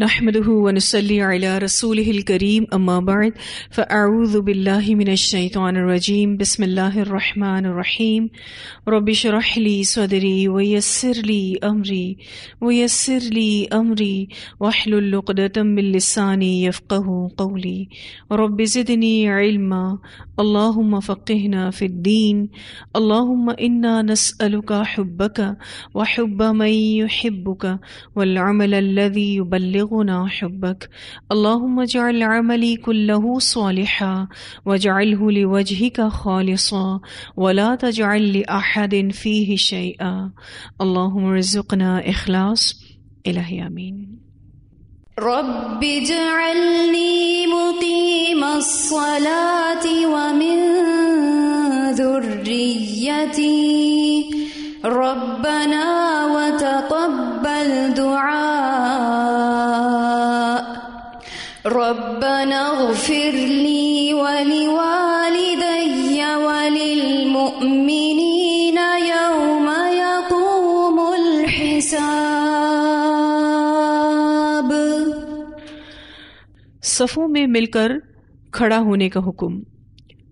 نحمده ونصلي على رسوله الكريم أما بعد فأعوذ بالله من الشيطان الرجيم بسم الله الرحمن الرحيم رب اشرح لي صدري ويسر لي أمري ويسر لي أمري واحلل عقدة من لساني يفقه قولي رب زدني علما اللهم فقهنا في الدين اللهم إنا نسألك حبك وحب من يحبك والعمل الذي يبلغ يبلغنا حبك اللهم اجعل عملي كله صالحا واجعله لوجهك خالصا ولا تجعل لأحد فيه شيئا اللهم ارزقنا إخلاص إلهي آمين رب اجعلني مقيم الصلاة ومن ذريتي ربنا وتقبل دعائي ربنا اغفر لي ولوالدي وللمؤمنين يوم يقوم الحساب सफ़ों में मिलकर खड़ा होने का हुक्म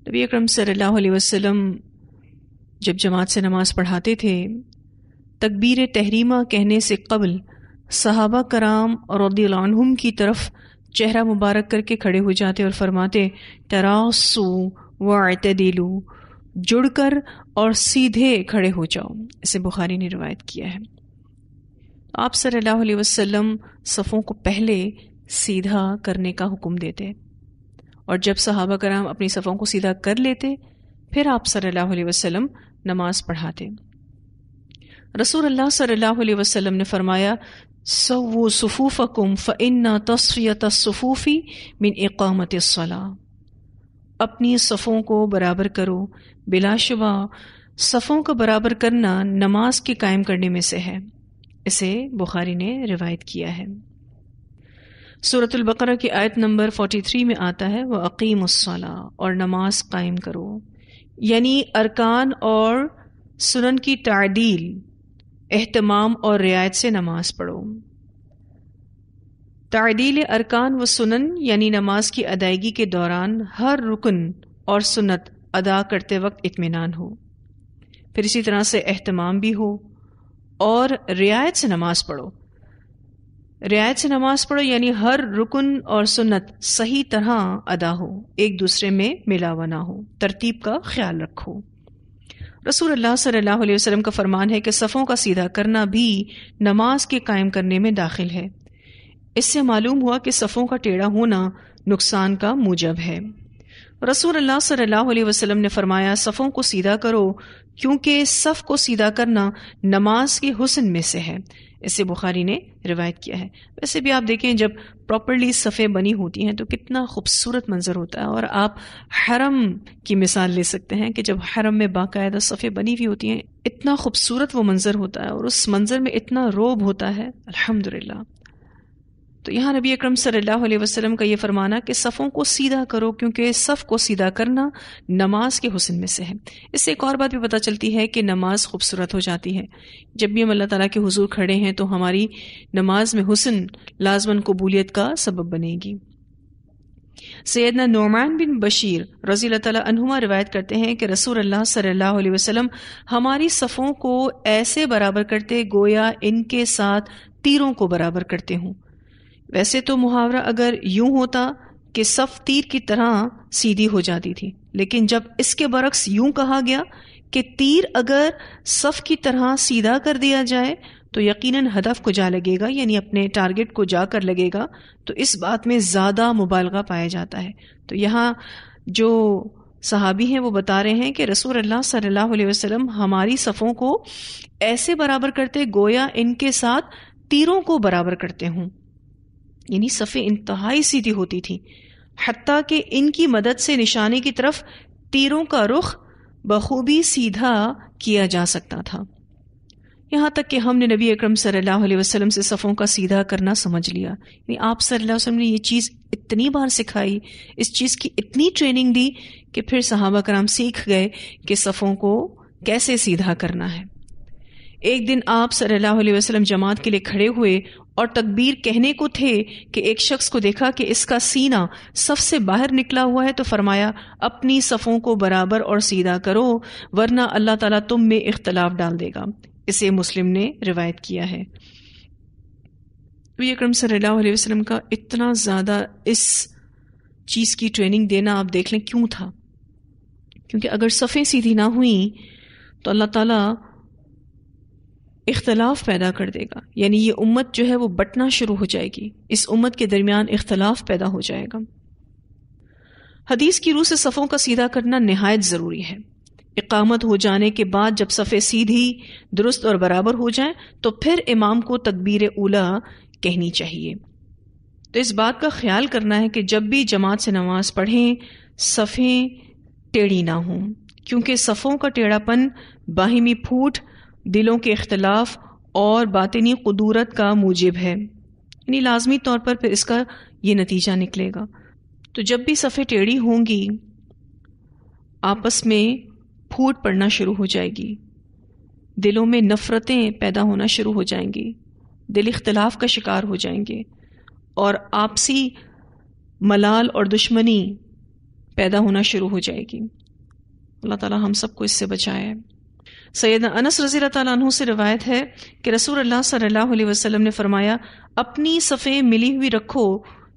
नबी अकरम सल्लल्लाहु अलैहि वसल्लम जब जमात से नमाज पढ़ाते थे तकबीर तहरीमा कहने से कबल सहाबा कराम और की तरफ चेहरा मुबारक करके खड़े हो जाते और फरमाते तरासू व दिलू जुड़कर और सीधे खड़े हो जाओ इसे बुखारी ने रिवायत किया है आप सल्लल्लाहु अलैहि वसल्लम सफ़ों को पहले सीधा करने का हुक्म देते और जब सहाबा कराम अपनी सफ़ों को सीधा कर लेते फिर आप सल्लल्लाहु अलैहि वसल्लम नमाज पढ़ाते रसूल अल्लाह सल्लल्लाहु अलैहि वसल्लम ने फरमाया सवो सफ़ूफ़कुम फ़न्ना तस्फियत सफ़ूफ़ी मिन इकामत सला अपनी सफ़ों को बराबर करो बिलाशुबा सफ़ों को बराबर करना नमाज के कायम करने में से है इसे बुखारी ने रिवायत किया है सूरतुल्बकर की आयत नंबर फोर्टी थ्री में आता है वह अकीम और नमाज कायम करो यानी अरकान और सुनन की तादील एहतमाम और रियायत से नमाज पढ़ो तादील अरकान व सुनन यानी नमाज की अदायगी के दौरान हर रुकन और सुनत अदा करते वक्त इतमान हो फिर इसी तरह से अहतमाम भी हो और रियायत से नमाज पढ़ो रियायत से नमाज पढ़ो यानी हर रुकन और सुन्नत सही तरह अदा हो एक दूसरे में मिलावा ना हो तरतीब का ख्याल रखो रसूल अल्लाह सल्लल्लाहु अलैहि वसल्लम का फरमान है कि सफ़ों का सीधा करना भी नमाज के कायम करने में दाखिल है इससे मालूम हुआ कि सफ़ों का टेढ़ा होना नुकसान का मूजब है रसूल अल्लाह सल्लल्लाहु अलैहि वसल्लम ने फरमाया सफ़ों को सीधा करो क्योंकि सफ़ को सीधा करना नमाज के हुसन में से है इसे बुखारी ने रिवायत किया है वैसे भी आप देखें जब प्रॉपरली सफ़े बनी होती हैं तो कितना खूबसूरत मंज़र होता है और आप हरम की मिसाल ले सकते हैं कि जब हरम में बाकायदा सफ़े बनी हुई होती हैं इतना खूबसूरत वो मंज़र होता है और उस मंज़र में इतना रोब होता है अलहमदिल्ला तो यहाँ नबी अक्रम सल्लल्लाहु अलैहि का यह फरमाना कि सफ़ों को सीधा करो क्योंकि सफ़ को सीधा करना नमाज के हुसन में से है इससे एक और बात भी पता चलती है कि नमाज खूबसूरत हो जाती है जब भी हम अल्लाह तला के हजूर खड़े हैं तो हमारी नमाज में हुसन लाजमन कबूलियत का सबब बनेगी सैदना नोमान बिन बशीर रजी तहुमा रिवायत करते हैं कि रसूल अल्लाह सल्लल्लाहु अलैहि वसल्लम हमारी सफ़ों को ऐसे बराबर करते गोया इनके साथ तीरों को बराबर करते हूँ वैसे तो मुहावरा अगर यूं होता कि सफ तीर की तरह सीधी हो जाती थी लेकिन जब इसके बरक्स यूं कहा गया कि तीर अगर सफ की तरह सीधा कर दिया जाए तो यकीनन हदफ को जा लगेगा यानी अपने टारगेट को जा कर लगेगा तो इस बात में ज़्यादा मुबालगा पाया जाता है तो यहाँ जो सहाबी हैं वो बता रहे हैं कि रसूल अल्लाह सल्लल्लाहु अलैहि वसल्लम हमारी सफ़ों को ऐसे बराबर करते गोया इनके साथ तीरों को बराबर करते हूँ यानी सफ़े इंतहाई सीधी होती थी हती कि इनकी मदद से निशाने की तरफ तीरों का रुख बखूबी सीधा किया जा सकता था यहाँ तक कि हमने नबी अकरम सल्लल्लाहु अलैहि वसल्लम से सफ़ों का सीधा करना समझ लिया यानी आप सल्लल्लाहु अलैहि वसल्लम ने ये चीज़ इतनी बार सिखाई इस चीज़ की इतनी ट्रेनिंग दी कि फिर सहाबा कराम सीख गए कि सफ़ों को कैसे सीधा करना है एक दिन आप सल्लल्लाहु अलैहि वसल्लम जमात के लिए खड़े हुए और तकबीर कहने को थे कि एक शख्स को देखा कि इसका सीना सफ से बाहर निकला हुआ है तो फरमाया अपनी सफ़ों को बराबर और सीधा करो वरना अल्लाह ताला तुम में इख्तलाफ डाल देगा इसे मुस्लिम ने रिवायत किया है नबी अक्रम सल्लल्लाहु वसलम का इतना ज़्यादा इस चीज़ की ट्रेनिंग देना आप देख लें क्यों था क्योंकि अगर सफ़े सीधी ना हुई तो अल्लाह ताला इख्तलाफ पैदा कर देगा यानी ये उम्मत जो है वो बटना शुरू हो जाएगी इस उम्मत के दरमियान इख्तलाफ पैदा हो जाएगा हदीस की रूह से सफ़ों का सीधा करना नहायत ज़रूरी है इकामत हो जाने के बाद जब सफ़े सीधी दुरुस्त और बराबर हो जाए तो फिर इमाम को तकबीर उला कहनी चाहिए तो इस बात का ख्याल करना है कि जब भी जमात से नमाज पढ़ें सफे टेढ़ी ना हों क्योंकि सफ़ों का टेढ़ापन बाहिमी फूट दिलों के अख्तिलाफ और बातनी कदूरत का मूजिब है यानी लाजमी तौर पर फिर इसका ये नतीजा निकलेगा तो जब भी सफ़े टेढ़ी होंगी आपस में फूट पड़ना शुरू हो जाएगी दिलों में नफ़रतें पैदा होना शुरू हो जाएंगी दिल इख्तलाफ का शिकार हो जाएंगे और आपसी मलाल और दुश्मनी पैदा होना शुरू हो जाएगी अल्लाह ताला हम सबको इससे बचाए सैद अनस रजी तु से रवायत है कि रसूल अल्लाह सल्लल्लाहु अलैहि वसल्लम ने फरमाया अपनी सफ़े मिली हुई रखो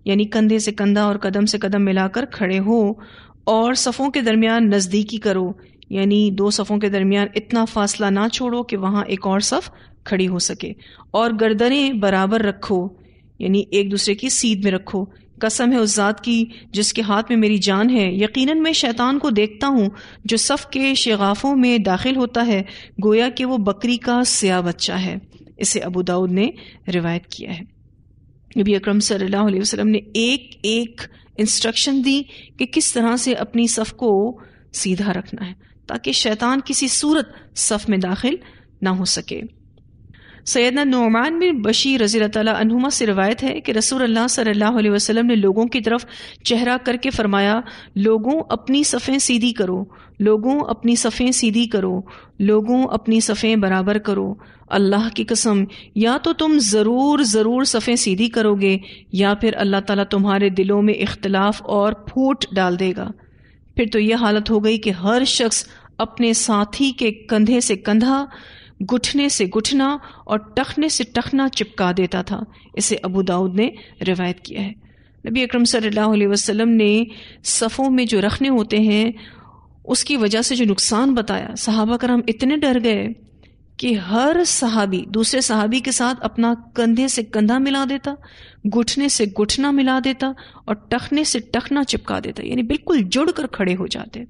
यानी कंधे से कंधा और कदम से कदम मिलाकर खड़े हो और सफ़ों के दरमियान नज़दीकी करो यानी दो सफ़ों के दरमियान इतना फासला ना छोड़ो कि वहाँ एक और सफ़ खड़ी हो सके और गर्दनें बराबर रखो यानी एक दूसरे की सीध में रखो कसम है उस ज़ात की जिसके हाथ में मेरी जान है यकीनन मैं शैतान को देखता हूँ जो सफ़ के शगाफ़ों में दाखिल होता है गोया कि वो बकरी का स्या बच्चा है इसे अबू दाऊद ने रिवायत किया है नबी अक्रम सल्लल्लाहु अलैहि वसल्लम ने एक एक इंस्ट्रक्शन दी कि किस तरह से अपनी सफ़ को सीधा रखना है ताकि शैतान किसी सूरत सफ़ में दाखिल ना हो सके सैदना नुमान बिन बशीर रजी तनुमा से रवायत है कि रसूल अल्लाह सल्लल्लाहु अलैहि वसल्लम ने लोगों की तरफ चेहरा करके फरमाया लोगों अपनी सफ़ें सीधी करो लोगों अपनी सफ़ें सीधी करो लोगों अपनी सफ़ें बराबर करो अल्लाह की कसम या तो तुम ज़रूर ज़रूर सफ़ें सीधी करोगे या फिर अल्लाह ताला तुम्हारे दिलों में इख्तलाफ और फूट डाल देगा फिर तो यह हालत हो गई कि हर शख्स अपने साथी के कंधे से कंधा घुटने से घुटना और टखने से टखना चिपका देता था इसे अबू दाऊद ने रिवायत किया है नबी अकरम सल्लल्लाहु अलैहि वसल्लम ने सफ़ों में जो रखने होते हैं उसकी वजह से जो नुकसान बताया सहाबा कराम इतने डर गए कि हर सहाबी दूसरे सहाबी के साथ अपना कंधे से कंधा मिला देता घुटने से घुटना मिला देता और टखने से टखना चिपका देता यानी बिल्कुल जुड़ कर खड़े हो जाते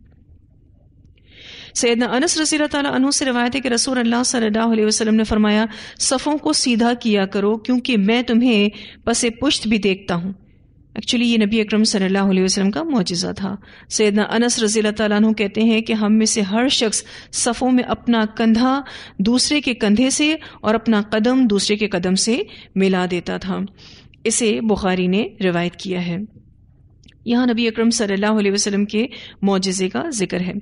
सैदना अनस रसी अनु से रवायत है कि रसूल अल्लाह सल्लल्लाहु अलैहि वसल्लम ने फरमाया सफ़ों को सीधा किया करो क्योंकि मैं तुम्हें पसे पुश्त भी देखता हूँ एक्चुअली ये नबी अकरम सल्लल्लाहु अलैहि वसल्लम का मुआजा था सैदना अनस रजी तु कहते हैं कि हम में से हर शख्स सफ़ों में अपना कंधा दूसरे के कंधे से और अपना कदम दूसरे के कदम से मिला देता था इसे बुखारी ने रिवायत किया है यहाँ नबी अकरम सल्लल्लाहु अलैहि वसल्लम के मुआजे का जिक्र है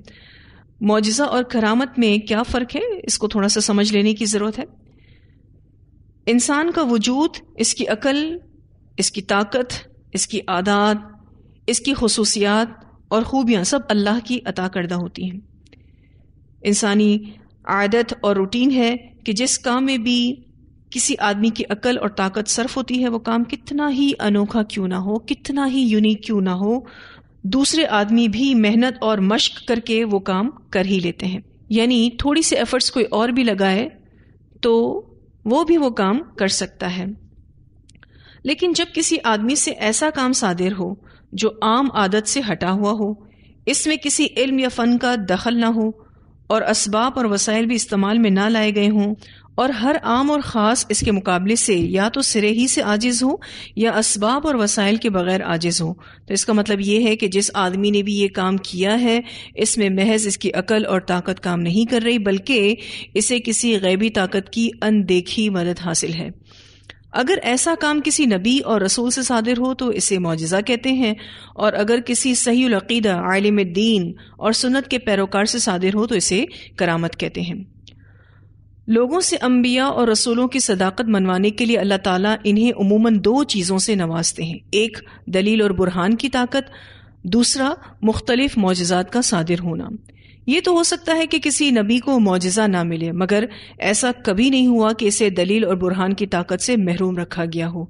मुजजा और करामत में क्या फ़र्क है इसको थोड़ा सा समझ लेने की ज़रूरत है इंसान का वजूद इसकी अकल इसकी ताकत इसकी आदात इसकी खसूसियात और ख़ूबियाँ सब अल्लाह की अता करदा होती हैं इंसानी आदत और रूटीन है कि जिस काम में भी किसी आदमी की अकल और ताकत सर्फ होती है वो काम कितना ही अनोखा क्यों ना हो कितना ही यूनिक क्यों ना हो दूसरे आदमी भी मेहनत और मश्क करके वो काम कर ही लेते हैं यानी थोड़ी सी एफर्ट्स कोई और भी लगाए तो वो भी वो काम कर सकता है लेकिन जब किसी आदमी से ऐसा काम सादिर हो जो आम आदत से हटा हुआ हो इसमें किसी इल्म या फ़न का दखल ना हो और इसबाब और वसाइल भी इस्तेमाल में ना लाए गए हों और हर आम और ख़ास इसके मुकाबले से या तो सिरे ही से आजिज़ हो या इसबाब और वसाइल के बगैर आजिज़ हो तो इसका मतलब यह है कि जिस आदमी ने भी ये काम किया है इसमें महज इसकी अकल और ताकत काम नहीं कर रही बल्कि इसे किसी गैबी ताकत की अनदेखी मदद हासिल है अगर ऐसा काम किसी नबी और रसूल से सादिर हो तो इसे मुआजा कहते हैं और अगर किसी सही अकीदा आलिम दीन और सुन्नत के पैरोकार से सादिर हो तो इसे करामत कहते हैं लोगों से अम्बिया और रसूलों की सदाकत मनवाने के लिए अल्लाह ताला इन्हें उमूमन दो चीज़ों से नवाजते हैं एक दलील और बुरहान की ताकत दूसरा मुख्तलिफ मोजात का सादिर होना ये तो हो सकता है कि किसी नबी को मुआजा ना मिले मगर ऐसा कभी नहीं हुआ कि इसे दलील और बुरहान की ताकत से महरूम रखा गया हो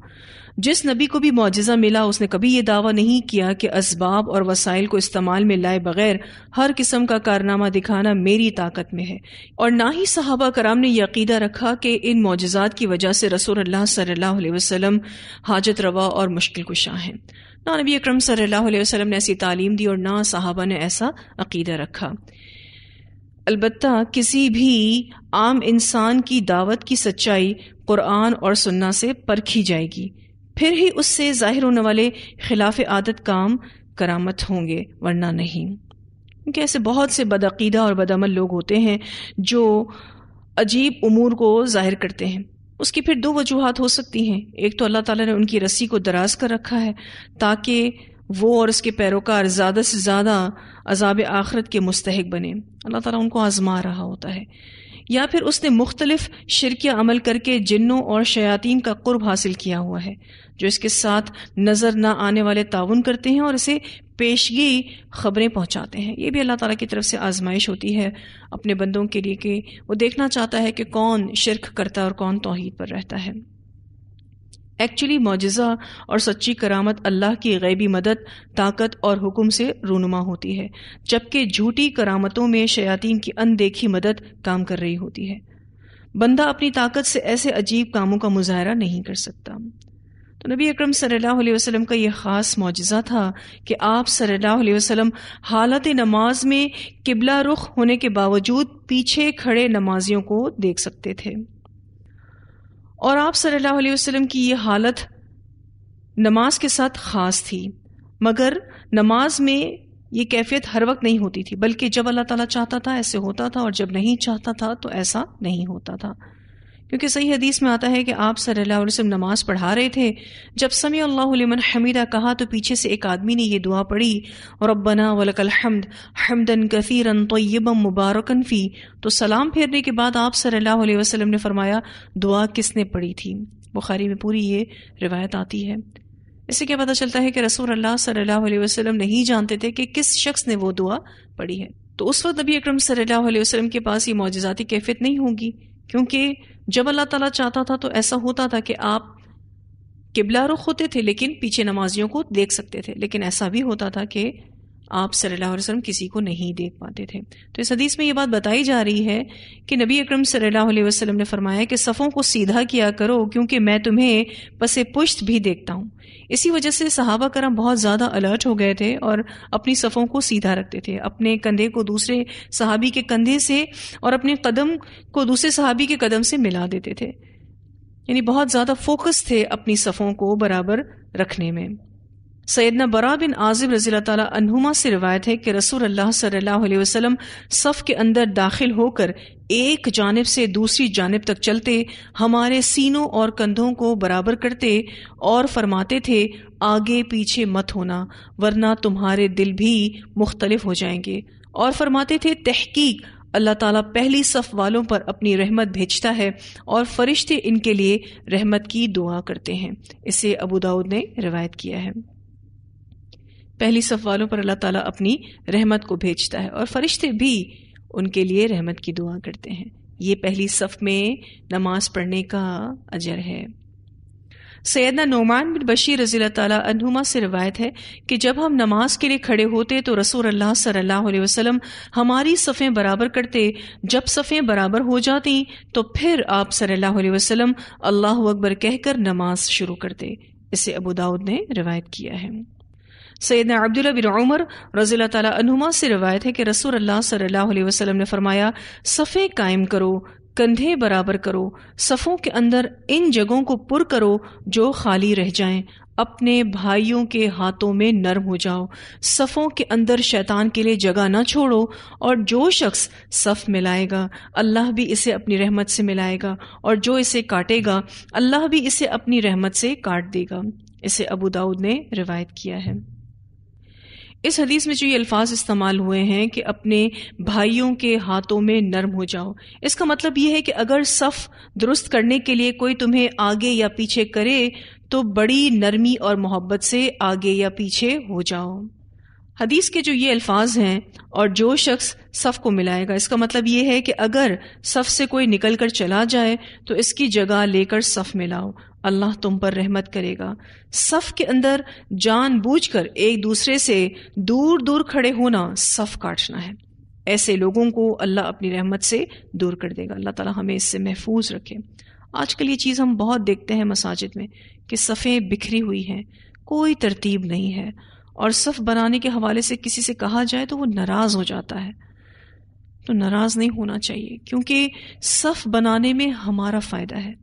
जिस नबी को भी मुआजा मिला उसने कभी यह दावा नहीं किया कि इसबाब और वसाइल को इस्तेमाल में लाए बगैर हर किस्म का कारनामा दिखाना मेरी ताकत में है और ना ही साहबा कराम ने यकीदा रखा कि इन मुआजात की वजह से रसूल सल्ला वसलम हाजत रवा और मुश्किल खुशा है ना नबी अक्रम सल्ला ने ऐसी तालीम दी और ना साहबा ने ऐसा अकीदा रखा अलबत् किसी भी आम इंसान की दावत की सच्चाई कुरान और सुन्ना से परखी जाएगी फिर ही उससे जाहिर होने वाले खिलाफ आदत काम करामत होंगे वरना नहीं क्योंकि ऐसे बहुत से बदअीदा और बदअमल लोग होते हैं जो अजीब उमूर को जाहिर करते हैं उसकी फिर दो वजूहत हो सकती हैं एक तो अल्लाह ताला ने उनकी रस्सी को दराज कर रखा है ताकि वो और उसके पैरोकार ज़्यादा से ज़्यादा अजाब आखरत के मुस्तक बने अल्लाह ताला उनको आज़मा रहा होता है या फिर उसने मुख्तलिफ शिरकिया अमल करके जिन्नों और शयातीन का कुर्ब हासिल किया हुआ है जो इसके साथ नज़र न आने वाले ताउन करते हैं और इसे पेशगी खबरें पहुंचाते हैं ये भी अल्लाह ताला की तरफ से आजमाइश होती है अपने बंदों के लिए कि वो देखना चाहता है कि कौन शिरक करता है और कौन तोहहीद पर रहता है एक्चुअली मोजज़ा और सच्ची करामत अल्लाह की गैबी मदद ताकत और हुक्म से रूनुमा होती है जबकि झूठी करामतों में शयातीन की अनदेखी मदद काम कर रही होती है बंदा अपनी ताकत से ऐसे अजीब कामों का मुजाहरा नहीं कर सकता तो नबी अकरम सल्लल्लाहु अलैहि वसल्लम का यह ख़ास मुजज़ा था कि आप सल्लल्लाहु अलैहि वसल्लम हालत नमाज में किबला रुख होने के बावजूद पीछे खड़े नमाजियों को देख सकते थे और आप सल्लल्लाहु अलैहि वसल्लम की ये हालत नमाज के साथ ख़ास थी मगर नमाज में ये कैफियत हर वक्त नहीं होती थी बल्कि जब अल्लाह ताला चाहता था ऐसे होता था और जब नहीं चाहता था तो ऐसा नहीं होता था क्योंकि सही हदीस में आता है कि आप सल्लल्लाहु अलैहि वसल्लम नमाज पढ़ा रहे थे जब समय अल्लाह लिमन हमीदा कहा तो पीछे से एक आदमी ने यह दुआ पढ़ी और अबना वलकल हमद हमदन कसीरन तय्यबम मुबारकन फ़ी तो सलाम फेरने के बाद आप सल्लल्लाहु अलैहि वसल्लम ने फरमाया दुआ किसने पढ़ी थी बुखारी में पूरी ये रिवायत आती है इससे क्या पता चलता है कि रसूल अल्लाह सल्लल्लाहु अलैहि वसल्लम नहीं जानते थे कि किस शख्स ने वो दुआ पढ़ी है तो उस वक्त नबी अक्रम सल्लल्लाहु अलैहि वसल्लम के पास ये मौजाती कैफियत नहीं होगी क्योंकि जब अल्लाह ताला चाहता था तो ऐसा होता था कि आप किबला रुख होते थे लेकिन पीछे नमाजियों को देख सकते थे लेकिन ऐसा भी होता था कि आप सल्लल्लाहु अलैहि वसल्लम किसी को नहीं देख पाते थे तो इस हदीस में ये बात बताई जा रही है कि नबी अकरम सल्लल्लाहु अलैहि वसल्लम ने फरमाया कि सफ़ों को सीधा किया करो क्योंकि मैं तुम्हें पसे पुश्त भी देखता हूँ इसी वजह से सहाबा करम बहुत ज़्यादा अलर्ट हो गए थे और अपनी सफ़ों को सीधा रखते थे अपने कंधे को दूसरे सहाबी के कंधे से और अपने कदम को दूसरे सहाबी के कदम से मिला देते थे यानी बहुत ज़्यादा फोकस थे अपनी सफ़ों को बराबर रखने में सैदना बरा बिन आजिम रजी तनुमा से रवायत है कि रसूल अल्लाह सल्लल्लाहु अलैहि वसल्लम सफ़ के अंदर दाखिल होकर एक जानब से दूसरी जानब तक चलते हमारे सीनों और कंधों को बराबर करते और फरमाते थे आगे पीछे मत होना वरना तुम्हारे दिल भी मुख्तलिफ हो जाएंगे और फरमाते थे तहकीक अल्लाह ताला पहली सफ़ वालों पर अपनी रहमत भेजता है और फरिश्ते इनके लिए रहमत की दुआ करते हैं इसे अबू दाऊद ने रवायत किया है पहली सफ वालों पर अल्लाह ताला अपनी रहमत को भेजता है और फरिश्ते भी उनके लिए रहमत की दुआ करते हैं ये पहली सफ में नमाज पढ़ने का अजर है सैदना नोमान बिन बशीर रजील तनुमा से रवायत है कि जब हम नमाज के लिए खड़े होते तो रसूल अल्लाह सल्लल्लाहु अलैहि वसल्लम हमारी सफ़ें बराबर करते जब सफ़ें बराबर हो जाती तो फिर आप सल्लल्लाहु अलैहि वसल्लम अल्लाह अकबर कहकर नमाज शुरू करते इसे अबू दाऊद ने रिवायत किया है सैदना अब्दुल्ला बिन उमर रजील तनुमा से रवायत है कि रसूल अल्लाह सल्लल्लाहु अलैहि वसल्लम ने फरमाया सफ़े कायम करो कंधे बराबर करो सफ़ों के अंदर इन जगहों को पुर करो जो खाली रह जाएं अपने भाइयों के हाथों में नर्म हो जाओ सफ़ों के अंदर शैतान के लिए जगह ना छोड़ो और जो शख्स सफ़ मिलाएगा अल्लाह भी इसे अपनी रहमत से मिलाएगा और जो इसे काटेगा अल्लाह भी इसे अपनी रहमत से काट देगा इसे अबू दाऊद ने रिवायत किया है इस हदीस में जो ये अल्फाज इस्तेमाल हुए हैं कि अपने भाइयों के हाथों में नर्म हो जाओ इसका मतलब ये है कि अगर सफ़ दुरुस्त करने के लिए कोई तुम्हें आगे या पीछे करे तो बड़ी नरमी और मोहब्बत से आगे या पीछे हो जाओ हदीस के जो ये अल्फाज हैं और जो शख्स सफ़ को मिलाएगा इसका मतलब ये है कि अगर सफ़ से कोई निकल कर चला जाए तो इसकी जगह लेकर सफ़ मिलाओ अल्लाह तुम पर रहमत करेगा सफ़ के अंदर जान बूझ कर एक दूसरे से दूर दूर खड़े होना सफ़ काटना है ऐसे लोगों को अल्लाह अपनी रहमत से दूर कर देगा अल्लाह ताला हमें इससे महफूज रखे आजकल ये चीज़ हम बहुत देखते हैं मसाजिद में कि सफ़ें बिखरी हुई हैं कोई तरतीब नहीं है और सफ़ बनाने के हवाले से किसी से कहा जाए तो वो नाराज़ हो जाता है तो नाराज़ नहीं होना चाहिए क्योंकि सफ़ बनाने में हमारा फ़ायदा है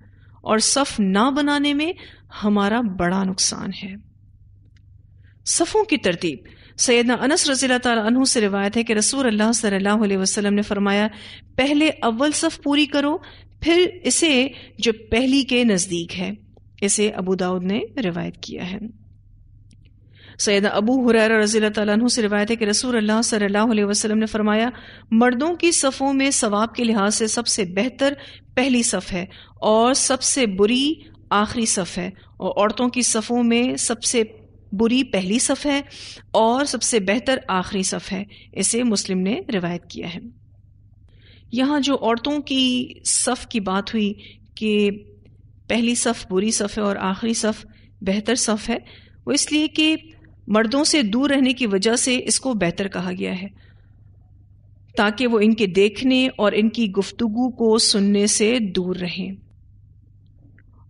और सफ ना बनाने में हमारा बड़ा नुकसान है सफ़ों की तरतीब सैदना अनस रजील तु से रिवायत है कि रसूल अल्लाह सल्लल्लाहु अलैहि वसल्लम ने फरमाया पहले अव्वल सफ़ पूरी करो फिर इसे जो पहली के नज़दीक है इसे अबू दाऊद ने रिवायत किया है सैद अबू हुरैरा रजील तु से रिवायत है कि रसूल अल्लाह सल्लल्लाहु अलैहि वसल्लम ने फरमाया मर्दों की सफ़ों में सवाब के लिहाज से सबसे बेहतर पहली सफ़ है और सबसे बुरी आखिरी सफ़ है और औरतों की सफ़ों में सबसे बुरी पहली सफ़ है और सबसे बेहतर आखिरी सफ़ है इसे मुस्लिम ने रिवायत किया है यहाँ जो औरतों की सफ़ की बात हुई कि पहली सफ़ बुरी सफ़ है और आखिरी सफ़ बेहतर सफ़ है वो इसलिए कि मर्दों से दूर रहने की वजह से इसको बेहतर कहा गया है ताकि वो इनके देखने और इनकी गुफ्तगु को सुनने से दूर रहें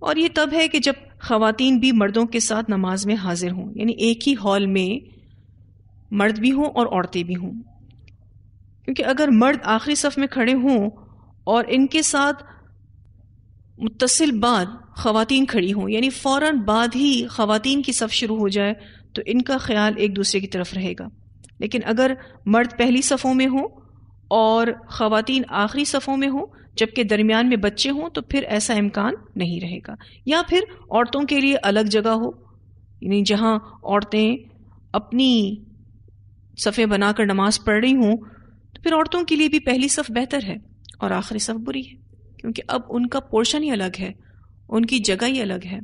और ये तब है कि जब खातन भी मर्दों के साथ नमाज में हाजिर हों यानी एक ही हॉल में मर्द भी हों और औरतें भी हों क्योंकि अगर मर्द आखिरी सफ में खड़े हों और इनके साथ मुतसिल बाद खातन खड़ी हों यानी फौरन बाद ही खातन की सफ शुरू हो जाए तो इनका ख्याल एक दूसरे की तरफ रहेगा लेकिन अगर मर्द पहली सफ़ों में हो और ख़वातीन आखिरी सफ़ों में हो जबकि दरमियान में बच्चे हों तो फिर ऐसा इम्कान नहीं रहेगा या फिर औरतों के लिए अलग जगह हो यानी जहाँ औरतें अपनी सफ़े बनाकर नमाज पढ़ रही हों तो फिर औरतों के लिए भी पहली सफ़ बेहतर है और आखिरी सफ़ बुरी है क्योंकि अब उनका पोर्शन ही अलग है उनकी जगह ही अलग है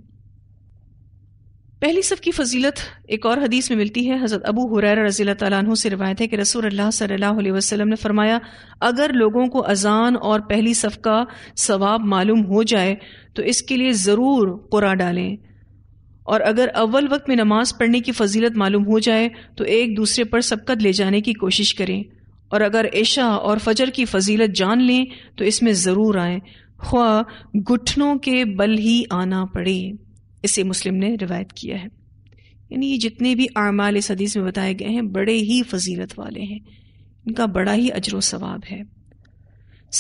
पहली सब की फजीलत एक और हदीस में मिलती है हज़रत अबू हुर रज़ी तु से रिवायत है कि रसूल अल्लाह सल्लल्लाहु अलैहि वसल्लम ने फरमाया अगर लोगों को अजान और पहली सफ का सवाब मालूम हो जाए तो इसके लिए ज़रूर कुरा डालें और अगर अव्वल वक्त में नमाज पढ़ने की फजीलत मालूम हो जाए तो एक दूसरे पर सबकत ले जाने की कोशिश करें और अगर ऐशा और फजर की फजीलत जान लें तो इसमें ज़रूर आएँ ख्वा घुटनों के बल ही आना पड़े इसे मुस्लिम ने रिवायत किया है यानी ये जितने भी अमाल इस हदीस में बताए गए हैं बड़े ही फजीलत वाले हैं इनका बड़ा ही अजर सवाब है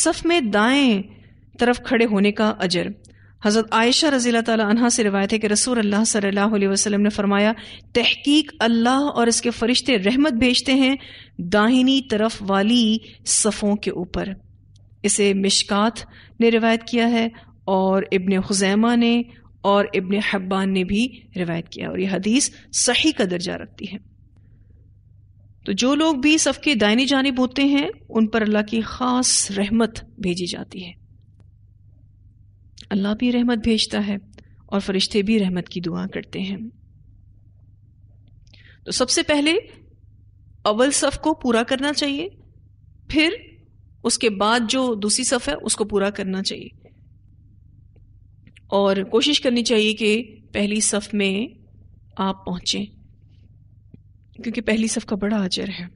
सफ़ में दाएं तरफ खड़े होने का अजर हज़रत आयशा रजील तह से रिवायत है कि रसूल अल्लाह सल्लल्लाहु अलैहि वसल्लम ने फरमाया तहकीक अल्लाह और इसके फरिश्ते रहमत भेजते हैं दाहिनी तरफ वाली सफ़ों के ऊपर इसे मिशकात ने रिवायत किया है और इबन खुजैमा ने और इब्न हब्बान ने भी रिवायत किया और यह हदीस सही का दर्जा रखती है तो जो लोग भी सफ के दायनी जानब होते हैं उन पर अल्लाह की खास रहमत भेजी जाती है अल्लाह भी रहमत भेजता है और फरिश्ते भी रहमत की दुआ करते हैं तो सबसे पहले अव्वल सफ़ को पूरा करना चाहिए फिर उसके बाद जो दूसरी सफ़ है उसको पूरा करना चाहिए और कोशिश करनी चाहिए कि पहली सफ में आप पहुंचे क्योंकि पहली सफ का बड़ा अजर है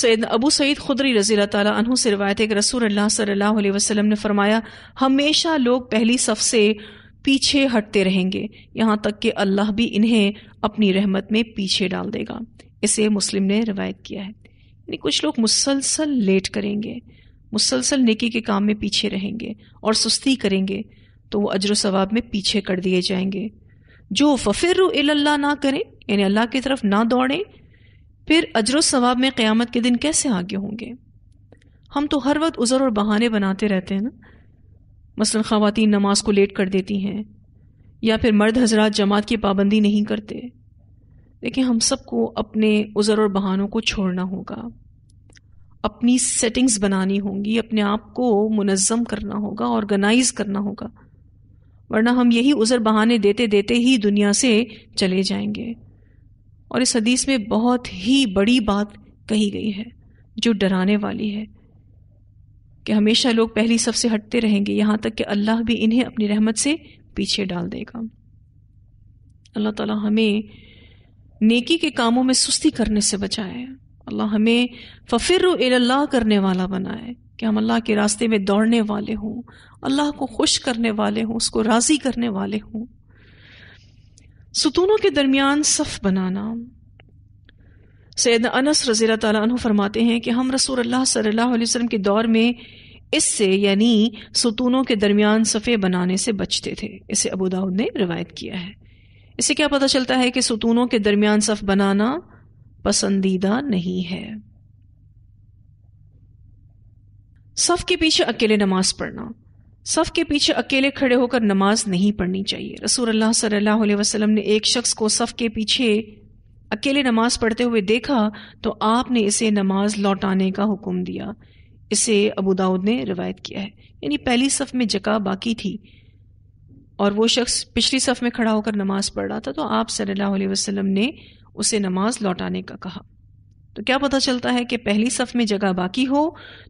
सैद अबू सईद खुदरी रजी तहों से रवायत एक रसूल अल्लाह सल्लल्लाहु अलैहि वसल्लम ने फरमाया हमेशा लोग पहली सफ से पीछे हटते रहेंगे यहां तक कि अल्लाह भी इन्हें अपनी रहमत में पीछे डाल देगा इसे मुस्लिम ने रवायत किया है यानी कुछ लोग मुसलसल लेट करेंगे मुसलसल नेकी के काम में पीछे रहेंगे और सुस्ती करेंगे तो वो अजर सवाब में पीछे कर दिए जाएंगे जो फ़फ़िर अल्लाह ना करें यानी अल्लाह की तरफ ना दौड़ें फिर अजर सवाब में क़्यामत के दिन कैसे आगे होंगे हम तो हर वक्त उज़र और बहाने बनाते रहते हैं ना मसलन ख़वातीन नमाज को लेट कर देती हैं या फिर मर्द हजरात जमात की पाबंदी नहीं करते लेकिन हम सबको अपने उज़र और बहानों को छोड़ना होगा अपनी सेटिंग्स बनानी होंगी अपने आप को मुनज़म करना होगा ऑर्गेनाइज करना होगा वरना हम यही उज़र बहाने देते देते ही दुनिया से चले जाएंगे और इस हदीस में बहुत ही बड़ी बात कही गई है जो डराने वाली है कि हमेशा लोग पहली सब से हटते रहेंगे यहाँ तक कि अल्लाह भी इन्हें अपनी रहमत से पीछे डाल देगा अल्लाह ताला हमें नेकी के कामों में सुस्ती करने से बचाए अल्लाह हमें फ़फिर अल्लाह करने वाला बनाए कि हम अल्लाह के रास्ते में दौड़ने वाले हों अल्लाह को खुश करने वाले हों उसको राज़ी करने वाले हों सुतूनों के दरमियान सफ़ बनाना सैद अनस रज़ी तु फरमाते हैं कि हम रसूल अल्लाह सल्लल्लाहु अलैहि वसल्लम के दौर में इससे यानी सुतूनों के दरमियान सफ़े बनाने से बचते थे इसे अबू दाऊद ने रिवायत किया है इससे क्या पता चलता है कि सुतूनों के दरमियान सफ़ बनाना पसंदीदा नहीं है सफ के पीछे अकेले नमाज पढ़ना सफ के पीछे अकेले खड़े होकर नमाज नहीं पढ़नी चाहिए रसूल अल्लाह सल्लल्लाहु अलैहि वसल्लम ने एक शख्स को सफ के पीछे अकेले नमाज पढ़ते हुए देखा तो आपने इसे नमाज लौटाने का हुक्म दिया इसे अबू दाऊद ने रिवायत किया है यानी पहली सफ में जगह बाकी थी और वो शख्स पिछली सफ में खड़ा होकर नमाज पढ़ रहा था तो आप सल्लल्लाहु अलैहि वसल्लम ने उसे नमाज लौटाने का कहा तो क्या पता चलता है कि पहली सफ में जगह बाकी हो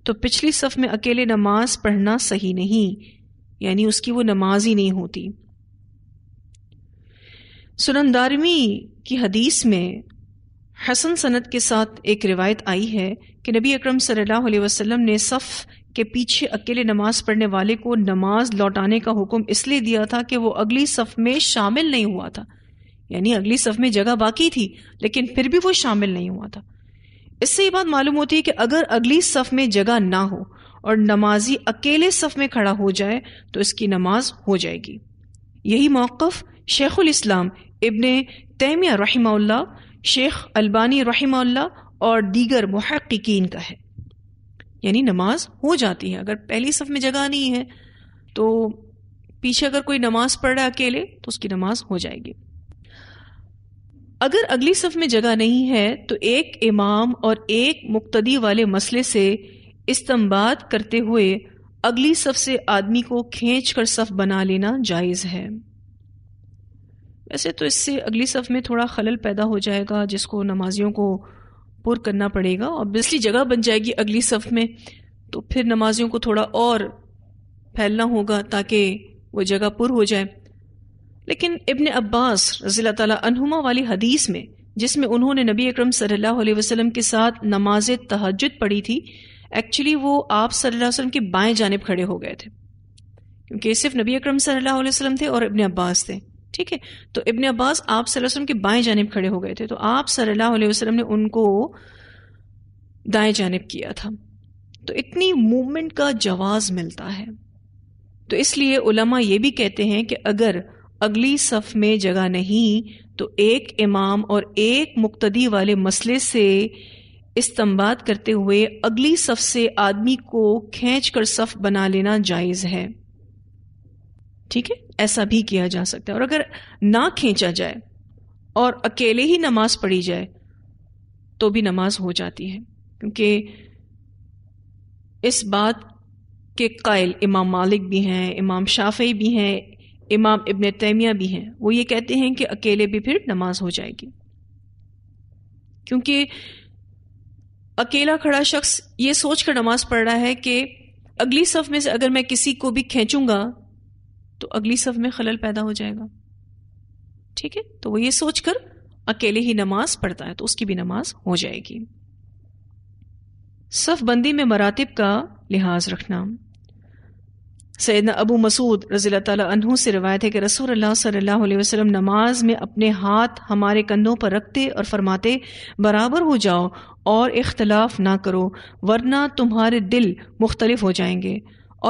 तो पिछली सफ में अकेले नमाज पढ़ना सही नहीं यानी उसकी वो नमाज ही नहीं होती सुनंदारवी की हदीस में हसन सनत के साथ एक रिवायत आई है कि नबी अकरम सल्लल्लाहु अलैहि वसल्लम ने सफ़ के पीछे अकेले नमाज पढ़ने वाले को नमाज लौटाने का हुक्म इसलिए दिया था कि वो अगली सफ़ में शामिल नहीं हुआ था यानी अगली सफ में जगह बाकी थी लेकिन फिर भी वो शामिल नहीं हुआ था इससे ये बात मालूम होती है कि अगर अगली सफ में जगह ना हो और नमाजी अकेले सफ में खड़ा हो जाए तो इसकी नमाज हो जाएगी यही मौकफ शेखुल इस्लाम इबन तैमिया रही शेख अल्बानी रही और दीगर महक्कीन का है यानी नमाज हो जाती है अगर पहली सफ में जगह नहीं है तो पीछे अगर कोई नमाज पढ़ रहा है अकेले तो उसकी नमाज हो जाएगी अगर अगली सफ में जगह नहीं है तो एक इमाम और एक मुक्तदी वाले मसले से इस्तम्बाद करते हुए अगली सफ से आदमी को खींच कर सफ बना लेना जायज़ है वैसे तो इससे अगली सफ में थोड़ा खलल पैदा हो जाएगा जिसको नमाजियों को पुर करना पड़ेगा ऑब्वियसली जगह बन जाएगी अगली सफ में तो फिर नमाजियों को थोड़ा और फैलना होगा ताकि वो जगह पुर हो जाए लेकिन इबन अब्बास रजील्ला तला वाली हदीस में जिसमें उन्होंने नबी अक्रम सल्लल्लाहु अलैहि के साथ नमाज तहजद पढ़ी थी एक्चुअली वो आप सल्लल्लाहु के बाएं जानब खड़े हो गए थे क्योंकि सिर्फ नबी अक्रम सल्लल्लाहु अलैहि थे और इबन अब्बास थे ठीक है तो इबन अब्बास आप सल्लल्लाहु के बाएं जानब खड़े हो गए थे तो आप सल्लल्लाहु अलैहि ने उनको दाएं जानब किया था तो इतनी मूवमेंट का जवाज मिलता है तो इसलिए उलमा ये भी कहते हैं कि अगर अगली सफ में जगह नहीं तो एक इमाम और एक मुक्तदी वाले मसले से इस्तम्बाद करते हुए अगली सफ से आदमी को खींच कर सफ बना लेना जायज़ है ठीक है ऐसा भी किया जा सकता है और अगर ना खींचा जाए और अकेले ही नमाज पढ़ी जाए तो भी नमाज हो जाती है क्योंकि इस बात के कायल इमाम मालिक भी हैं इमाम शाफी भी हैं इमाम इबन तैमिया भी हैं वो ये कहते हैं कि अकेले भी फिर नमाज हो जाएगी क्योंकि अकेला खड़ा शख्स ये सोच कर नमाज पढ़ रहा है कि अगली सफ में से अगर मैं किसी को भी खींचूंगा तो अगली सफ में खलल पैदा हो जाएगा ठीक है तो वो ये सोचकर अकेले ही नमाज पढ़ता है तो उसकी भी नमाज हो जाएगी सफ बंदी में मरातब का लिहाज रखना सैदना अबू मसूद रजील तह से रवायत है कि रसूल अल्लाह सल्लल्लाहु अलैहि वसल्लम नमाज में अपने हाथ हमारे कंधों पर रखते और फरमाते बराबर हो जाओ और इख्तलाफ ना करो वरना तुम्हारे दिल मुख्तलिफ हो जाएंगे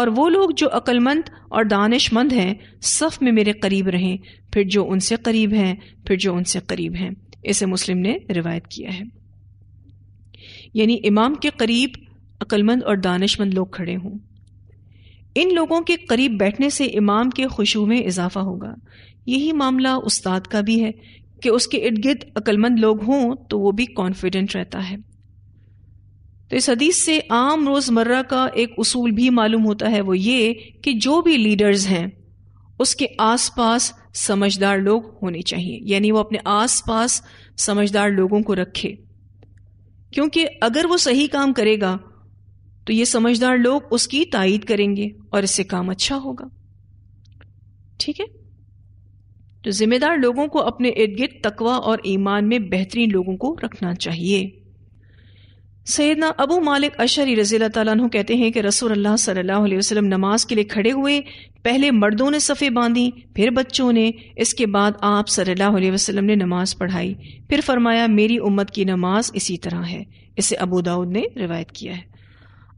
और वो लोग जो अक्लमंद और दानिशमंद हैं सफ़ में मेरे करीब रहें फिर जो उनसे करीब हैं फिर जो उनसे करीब हैं इसे मुस्लिम ने रिवायत किया है यानी इमाम के करीब अक्लमंद और दानिशमंद लोग खड़े हों इन लोगों के करीब बैठने से इमाम के खुशबू में इजाफा होगा यही मामला उस्ताद का भी है कि उसके इर्द गिर्द अक्लमंद लोग हों तो वो भी कॉन्फिडेंट रहता है तो इस हदीस से आम रोज़मर्रा का एक उसूल भी मालूम होता है वो ये कि जो भी लीडर्स हैं उसके आसपास समझदार लोग होने चाहिए यानी वो अपने आसपास समझदार लोगों को रखे क्योंकि अगर वो सही काम करेगा तो ये समझदार लोग उसकी तइद करेंगे और इससे काम अच्छा होगा ठीक है तो जिम्मेदार लोगों को अपने इर्द गिर्द तकवा और ईमान में बेहतरीन लोगों को रखना चाहिए सैदना अबू मालिक अशरी रजील तु कहते हैं कि रसूल अल्लाह सल्लल्लाहु अलैहि वसल्लम नमाज के लिए खड़े हुए पहले मर्दों ने सफ़े बांधी फिर बच्चों ने इसके बाद आप सल्लल्लाहु अलैहि वसल्लम ने नमाज पढ़ाई फिर फरमाया मेरी उम्मत की नमाज इसी तरह है इसे अबू दाऊद ने रिवायत किया है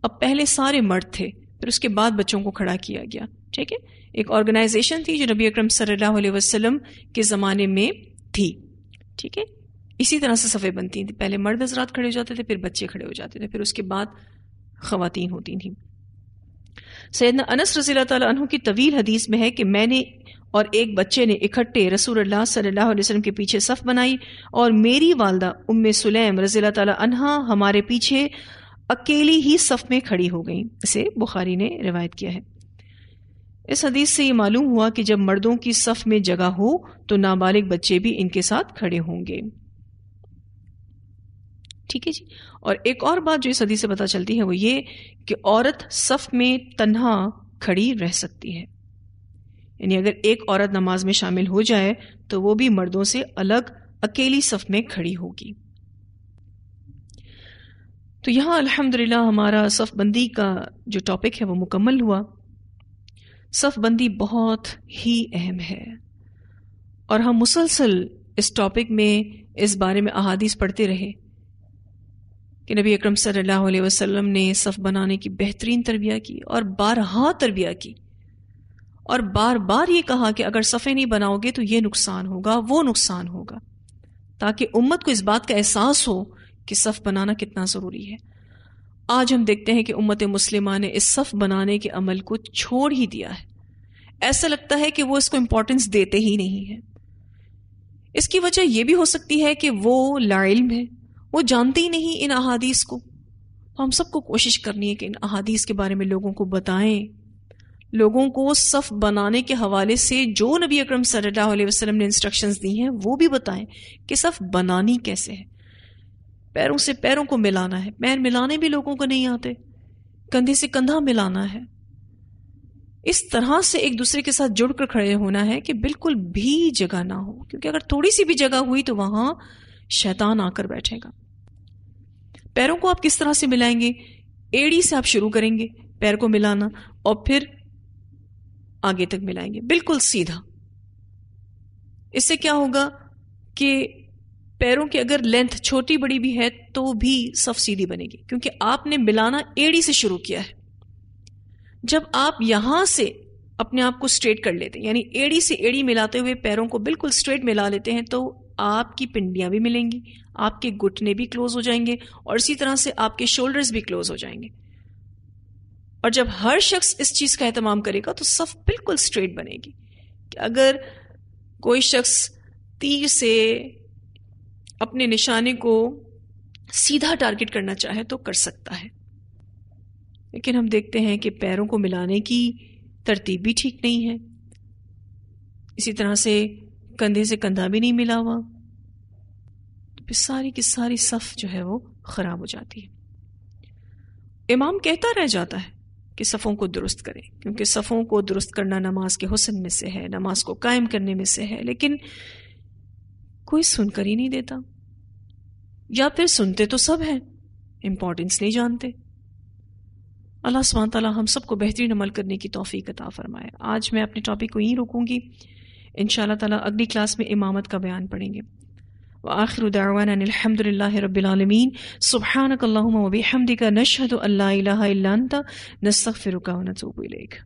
अब पहले सारे मर्द थे फिर उसके बाद बच्चों को खड़ा किया गया ठीक है एक ऑर्गेनाइजेशन थी जो नबी अक्रम सल्लल्लाहु वसल्लम के ज़माने में थी ठीक है इसी तरह से सफ़े बनती थी पहले मर्द हजरात खड़े हो जाते थे फिर बच्चे खड़े हो जाते थे फिर उसके बाद खातन होती थी सैदना अनस रजील तु की तवील हदीस में है कि मैंने और एक बच्चे ने इकट्ठे रसूल सल्लल्लाहु अलैहि वसल्लम के पीछे सफ़ बनाई और मेरी वालदा उम्म सुलैम रजील तला हमारे पीछे अकेली ही सफ में खड़ी हो गई इसे बुखारी ने रिवायत किया है इस हदीस से ये मालूम हुआ कि जब मर्दों की सफ में जगह हो तो नाबालिग बच्चे भी इनके साथ खड़े होंगे ठीक है जी और एक और बात जो इस हदीस से पता चलती है वो ये कि औरत सफ में तन्हा खड़ी रह सकती है यानी अगर एक औरत नमाज में शामिल हो जाए तो वो भी मर्दों से अलग अकेली सफ में खड़ी होगी तो यहाँ अल्हम्दुलिल्लाह हमारा सफ़बंदी का जो टॉपिक है वो मुकम्मल हुआ सफ़बंदी बहुत ही अहम है और हम मुसलसल इस टॉपिक में इस बारे में अहादीस पढ़ते रहे कि नबी अकरम सल्लल्लाहु अलैहि वसल्लम ने सफ़ बनाने की बेहतरीन तरबिया की और बारहा तरबिया की और बार बार ये कहा कि अगर सफ़े नहीं बनाओगे तो ये नुकसान होगा वो नुकसान होगा ताकि उम्मत को इस बात का एहसास हो कि सफ़ बनाना कितना ज़रूरी है आज हम देखते हैं कि उम्मत मुस्लिमा ने इस सफ़ बनाने के अमल को छोड़ ही दिया है ऐसा लगता है कि वो इसको इम्पोर्टेंस देते ही नहीं है इसकी वजह यह भी हो सकती है कि वो लाइल्म है वो जानते ही नहीं इन अहादीस को तो हम सबको कोशिश करनी है कि इन अहादीस के बारे में लोगों को बताएं लोगों को सफ बनाने के हवाले से जो नबी अकरम सल्लल्लाहु अलैहि वसल्लम ने इंस्ट्रक्शंस दी हैं वो भी बताएं कि सफ बनानी कैसे है पैरों से पैरों को मिलाना है पैर मिलाने भी लोगों को नहीं आते कंधे से कंधा मिलाना है इस तरह से एक दूसरे के साथ जुड़कर खड़े होना है कि बिल्कुल भी जगह ना हो क्योंकि अगर थोड़ी सी भी जगह हुई तो वहां शैतान आकर बैठेगा पैरों को आप किस तरह से मिलाएंगे एड़ी से आप शुरू करेंगे पैर को मिलाना और फिर आगे तक मिलाएंगे बिल्कुल सीधा इससे क्या होगा कि पैरों की अगर लेंथ छोटी बड़ी भी है तो भी सफ सीधी बनेगी क्योंकि आपने मिलाना एड़ी से शुरू किया है जब आप यहां से अपने आप को स्ट्रेट कर लेते हैं यानी एड़ी से एड़ी मिलाते हुए पैरों को बिल्कुल स्ट्रेट मिला लेते हैं तो आपकी पिंडियां भी मिलेंगी आपके घुटने भी क्लोज हो जाएंगे और इसी तरह से आपके शोल्डर्स भी क्लोज हो जाएंगे और जब हर शख्स इस चीज का एहतमाम करेगा तो सफ बिल्कुल स्ट्रेट बनेगी कि अगर कोई शख्स तीर से अपने निशाने को सीधा टारगेट करना चाहे तो कर सकता है लेकिन हम देखते हैं कि पैरों को मिलाने की तरतीब भी ठीक नहीं है इसी तरह से कंधे से कंधा भी नहीं मिला हुआ तो फिर सारी की सारी सफ जो है वो खराब हो जाती है इमाम कहता रह जाता है कि सफ़ों को दुरुस्त करें क्योंकि सफ़ों को दुरुस्त करना नमाज के हुसन में से है नमाज को कायम करने में से है लेकिन कोई सुनकर ही नहीं देता या फिर सुनते तो सब हैं इम्पोर्टेंस नहीं जानते अल्लाह सुबह तला हम सबको बेहतरीन अमल करने की तोफ़ी अता फरमाए आज मैं अपने टॉपिक को यहीं रोकूंगी इन ताला अगली क्लास में इमामत का बयान पढ़ेंगे व आखिर उदावानदल रबालमीन सुबहानकल्लम वबी हमदिका नशहद अल्लाह नसफ़ का नतूब लेख